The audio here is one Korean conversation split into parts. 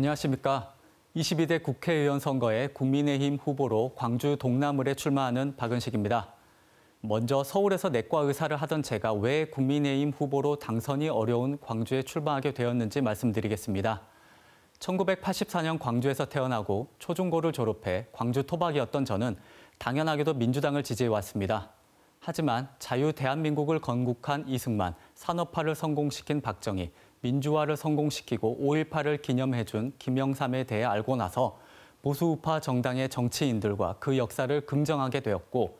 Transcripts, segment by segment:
안녕하십니까. 22대 국회의원 선거에 국민의힘 후보로 광주 동남을에 출마하는 박은식입니다. 먼저 서울에서 내과 의사를 하던 제가 왜 국민의힘 후보로 당선이 어려운 광주에 출마하게 되었는지 말씀드리겠습니다. 1984년 광주에서 태어나고 초중고를 졸업해 광주 토박이었던 저는 당연하게도 민주당을 지지해왔습니다. 하지만 자유 대한민국을 건국한 이승만, 산업화를 성공시킨 박정희, 민주화를 성공시키고 5.18을 기념해준 김영삼에 대해 알고 나서 보수우파 정당의 정치인들과 그 역사를 긍정하게 되었고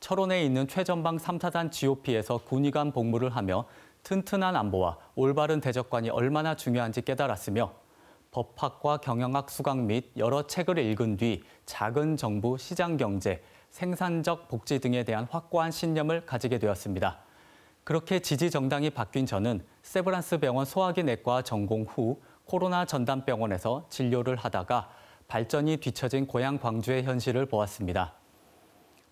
철원에 있는 최전방 3사단 GOP에서 군의관 복무를 하며 튼튼한 안보와 올바른 대적관이 얼마나 중요한지 깨달았으며 법학과 경영학 수강 및 여러 책을 읽은 뒤 작은 정부, 시장 경제, 생산적 복지 등에 대한 확고한 신념을 가지게 되었습니다. 그렇게 지지 정당이 바뀐 저는 세브란스 병원 소화기내과 전공 후 코로나 전담병원에서 진료를 하다가 발전이 뒤처진 고향 광주의 현실을 보았습니다.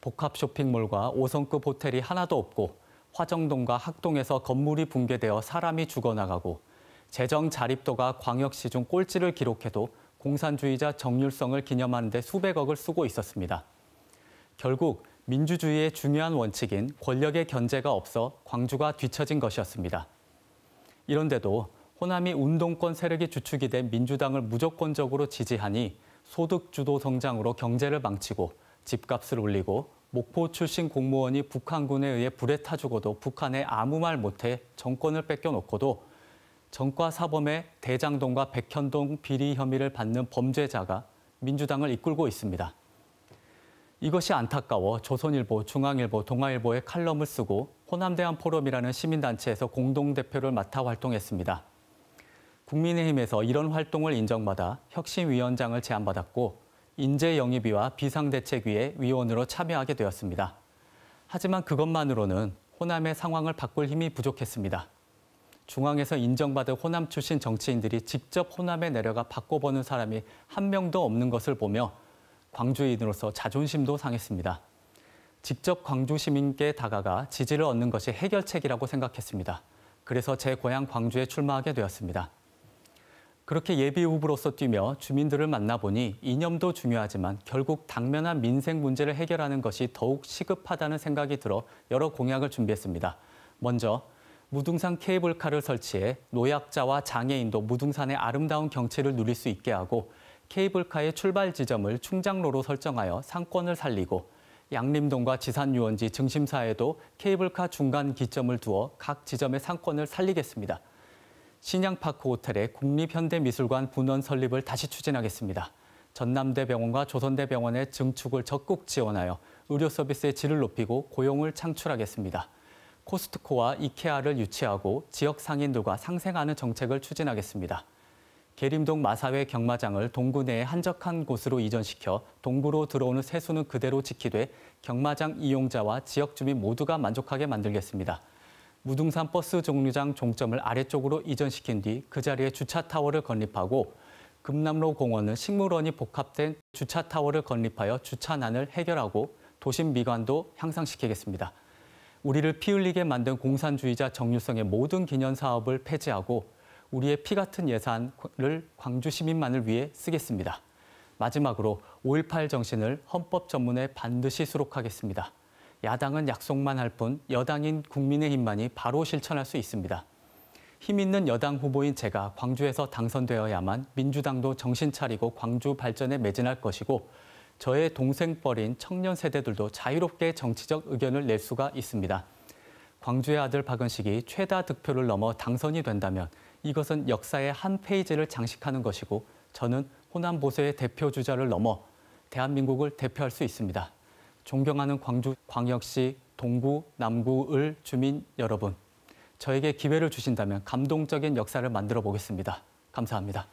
복합 쇼핑몰과 5성급 호텔이 하나도 없고 화정동과 학동에서 건물이 붕괴되어 사람이 죽어나가고 재정 자립도가 광역시 중 꼴찌를 기록해도 공산주의자 정률성을 기념하는 데 수백억을 쓰고 있었습니다. 결국 민주주의의 중요한 원칙인 권력의 견제가 없어 광주가 뒤처진 것이었습니다. 이런데도 호남이 운동권 세력이 주축이 된 민주당을 무조건적으로 지지하니 소득 주도 성장으로 경제를 망치고 집값을 올리고 목포 출신 공무원이 북한군에 의해 불에 타 죽어도 북한에 아무 말 못해 정권을 뺏겨놓고도 정과 사범의 대장동과 백현동 비리 혐의를 받는 범죄자가 민주당을 이끌고 있습니다. 이것이 안타까워 조선일보, 중앙일보, 동아일보에 칼럼을 쓰고 호남대한 포럼이라는 시민단체에서 공동대표를 맡아 활동했습니다. 국민의힘에서 이런 활동을 인정받아 혁신위원장을 제안받았고 인재영입위와 비상대책위의 위원으로 참여하게 되었습니다. 하지만 그것만으로는 호남의 상황을 바꿀 힘이 부족했습니다. 중앙에서 인정받은 호남 출신 정치인들이 직접 호남에 내려가 바꿔보는 사람이 한 명도 없는 것을 보며 광주인으로서 자존심도 상했습니다. 직접 광주 시민께 다가가 지지를 얻는 것이 해결책이라고 생각했습니다. 그래서 제 고향 광주에 출마하게 되었습니다. 그렇게 예비 후보로서 뛰며 주민들을 만나보니 이념도 중요하지만 결국 당면한 민생 문제를 해결하는 것이 더욱 시급하다는 생각이 들어 여러 공약을 준비했습니다. 먼저 무등산 케이블카를 설치해 노약자와 장애인도 무등산의 아름다운 경치를 누릴 수 있게 하고 케이블카의 출발 지점을 충장로로 설정하여 상권을 살리고 양림동과 지산유원지 증심사에도 케이블카 중간 기점을 두어 각 지점의 상권을 살리겠습니다. 신양파크 호텔의 국립현대미술관 분원 설립을 다시 추진하겠습니다. 전남대병원과 조선대병원의 증축을 적극 지원하여 의료 서비스의 질을 높이고 고용을 창출하겠습니다. 코스트코와 이케아를 유치하고 지역 상인들과 상생하는 정책을 추진하겠습니다. 계림동 마사회 경마장을 동구 내에 한적한 곳으로 이전시켜 동구로 들어오는 세수는 그대로 지키되 경마장 이용자와 지역 주민 모두가 만족하게 만들겠습니다. 무등산 버스 정류장 종점을 아래쪽으로 이전시킨 뒤 그 자리에 주차 타워를 건립하고 금남로 공원은 식물원이 복합된 주차 타워를 건립하여 주차난을 해결하고 도심 미관도 향상시키겠습니다. 우리를 피 흘리게 만든 공산주의자 정유성의 모든 기념 사업을 폐지하고 우리의 피 같은 예산을 광주 시민만을 위해 쓰겠습니다. 마지막으로 5.18 정신을 헌법 전문에 반드시 수록하겠습니다. 야당은 약속만 할 뿐 여당인 국민의힘만이 바로 실천할 수 있습니다. 힘 있는 여당 후보인 제가 광주에서 당선되어야만 민주당도 정신 차리고 광주 발전에 매진할 것이고 저의 동생뻘인 청년 세대들도 자유롭게 정치적 의견을 낼 수가 있습니다. 광주의 아들 박은식이 최다 득표를 넘어 당선이 된다면 이것은 역사의 한 페이지를 장식하는 것이고 저는 호남 보수의 대표 주자를 넘어 대한민국을 대표할 수 있습니다. 존경하는 광주 광역시 동구, 남구, 을 주민 여러분, 저에게 기회를 주신다면 감동적인 역사를 만들어 보겠습니다. 감사합니다.